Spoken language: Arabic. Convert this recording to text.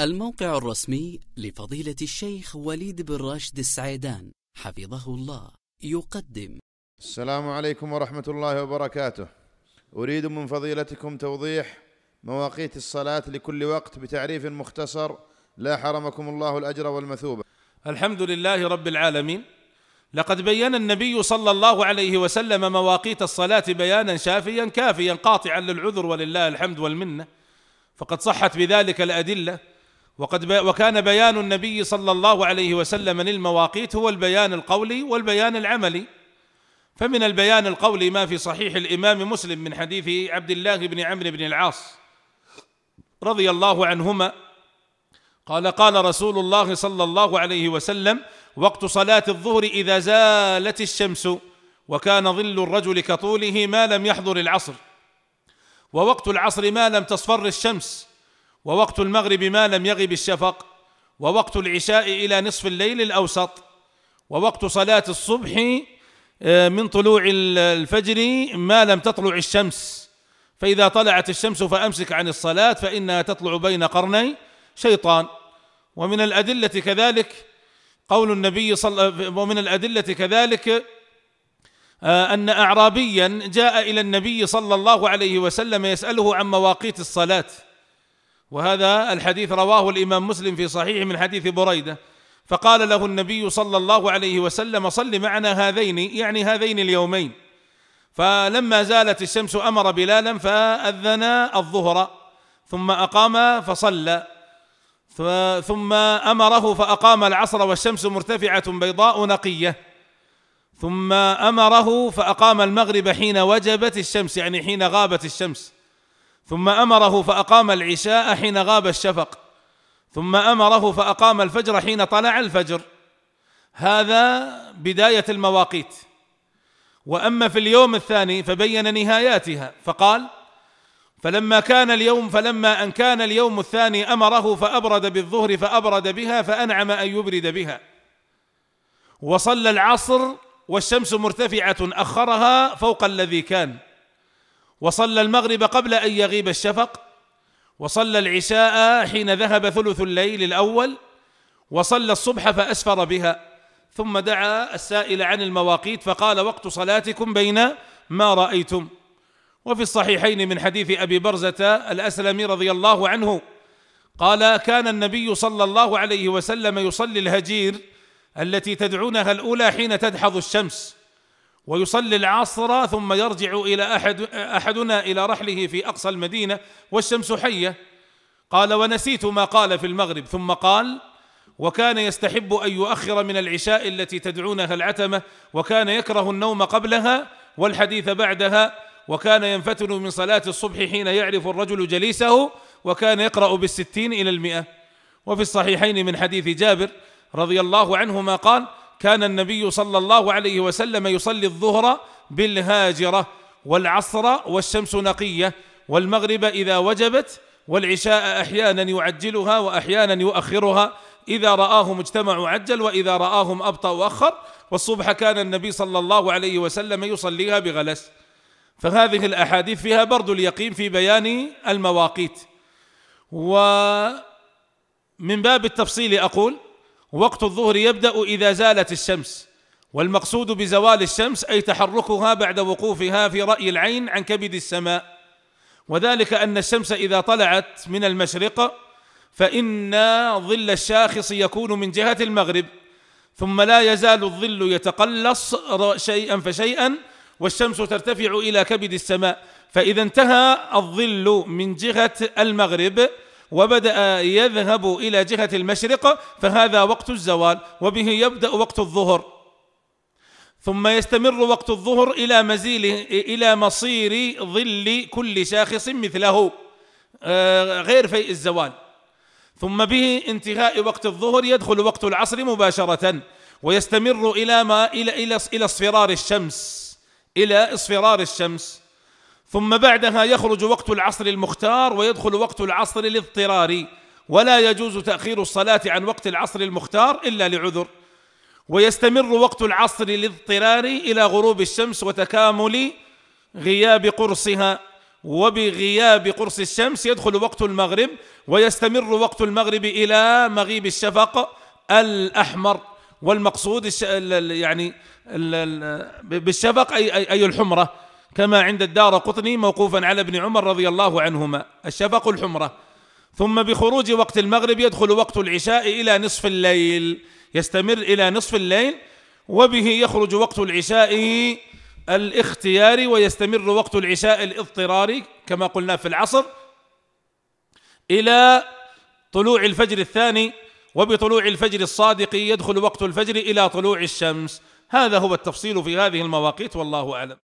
الموقع الرسمي لفضيلة الشيخ وليد بن راشد السعيدان حفظه الله يقدم السلام عليكم ورحمة الله وبركاته أريد من فضيلتكم توضيح مواقيت الصلاة لكل وقت بتعريف مختصر لا حرمكم الله الأجر والمثوبة الحمد لله رب العالمين لقد بين النبي صلى الله عليه وسلم مواقيت الصلاة بيانا شافيا كافيا قاطعا للعذر ولله الحمد والمنة فقد صحت بذلك الأدلة وقد بي وكان بيان النبي صلى الله عليه وسلم للمواقيت هو البيان القولي والبيان العملي فمن البيان القولي ما في صحيح الامام مسلم من حديث عبد الله بن عمرو بن العاص رضي الله عنهما قال قال رسول الله صلى الله عليه وسلم وقت صلاه الظهر اذا زالت الشمس وكان ظل الرجل كطوله ما لم يحضر العصر ووقت العصر ما لم تصفر الشمس ووقت المغرب ما لم يغب الشفق ووقت العشاء إلى نصف الليل الأوسط ووقت صلاة الصبح آه، من طلوع الفجر ما لم تطلع الشمس فإذا طلعت الشمس فأمسك عن الصلاة فإنها تطلع بين قرني شيطان ومن الأدلة كذلك قول النبي صلى ومن الأدلة كذلك آه، أن أعرابيا جاء إلى النبي صلى الله عليه وسلم يسأله عن مواقيت الصلاة وهذا الحديث رواه الإمام مسلم في صحيح من حديث بريدة فقال له النبي صلى الله عليه وسلم صل معنا هذين يعني هذين اليومين فلما زالت الشمس أمر بلالا فأذن الظهر ثم أقام فصلى ثم أمره فأقام العصر والشمس مرتفعة بيضاء نقية ثم أمره فأقام المغرب حين وجبت الشمس يعني حين غابت الشمس ثم امره فاقام العشاء حين غاب الشفق ثم امره فاقام الفجر حين طلع الفجر هذا بدايه المواقيت واما في اليوم الثاني فبين نهاياتها فقال فلما كان اليوم فلما ان كان اليوم الثاني امره فابرد بالظهر فابرد بها فانعم ان يبرد بها وصلى العصر والشمس مرتفعه اخرها فوق الذي كان وصلى المغرب قبل أن يغيب الشفق وصلى العشاء حين ذهب ثلث الليل الأول وصلى الصبح فأسفر بها ثم دعا السائل عن المواقيت فقال وقت صلاتكم بين ما رأيتم وفي الصحيحين من حديث أبي برزة الأسلمي رضي الله عنه قال كان النبي صلى الله عليه وسلم يصلي الهجير التي تدعونها الأولى حين تدحض الشمس ويصلي العصر ثم يرجع إلى أحد أحدنا إلى رحله في أقصى المدينة والشمس حية قال ونسيت ما قال في المغرب ثم قال وكان يستحب أن يؤخر من العشاء التي تدعونها العتمة وكان يكره النوم قبلها والحديث بعدها وكان ينفتن من صلاة الصبح حين يعرف الرجل جليسه وكان يقرأ بالستين إلى المئة وفي الصحيحين من حديث جابر رضي الله عنهما قال كان النبي صلى الله عليه وسلم يصلي الظهر بالهاجرة والعصر والشمس نقية والمغرب إذا وجبت والعشاء أحيانا يعجلها وأحيانا يؤخرها إذا رآهم اجتمعوا عجل وإذا رآهم أبطأ وأخر والصبح كان النبي صلى الله عليه وسلم يصليها بغلس فهذه الأحاديث فيها برد اليقين في بيان المواقيت ومن باب التفصيل أقول وقت الظهر يبدأ إذا زالت الشمس والمقصود بزوال الشمس أي تحركها بعد وقوفها في رأي العين عن كبد السماء وذلك أن الشمس إذا طلعت من المشرق فإن ظل الشاخص يكون من جهة المغرب ثم لا يزال الظل يتقلص شيئا فشيئا والشمس ترتفع إلى كبد السماء فإذا انتهى الظل من جهة المغرب وبدأ يذهب إلى جهة المشرق فهذا وقت الزوال وبه يبدأ وقت الظهر ثم يستمر وقت الظهر إلى مزيل إلى مصير ظل كل شاخص مثله آه، غير فيء الزوال ثم به انتهاء وقت الظهر يدخل وقت العصر مباشرة ويستمر إلى ما إلى إلى إلى اصفرار الشمس إلى اصفرار الشمس ثم بعدها يخرج وقت العصر المختار ويدخل وقت العصر الاضطراري ولا يجوز تأخير الصلاة عن وقت العصر المختار إلا لعذر ويستمر وقت العصر الاضطراري إلى غروب الشمس وتكامل غياب قرصها وبغياب قرص الشمس يدخل وقت المغرب ويستمر وقت المغرب إلى مغيب الشفق الأحمر والمقصود يعني بالشفق أي أي الحمرة كما عند الدار قطني موقوفا على ابن عمر رضي الله عنهما الشفق الحمرة ثم بخروج وقت المغرب يدخل وقت العشاء إلى نصف الليل يستمر إلى نصف الليل وبه يخرج وقت العشاء الاختياري ويستمر وقت العشاء الاضطراري كما قلنا في العصر إلى طلوع الفجر الثاني وبطلوع الفجر الصادق يدخل وقت الفجر إلى طلوع الشمس هذا هو التفصيل في هذه المواقيت والله أعلم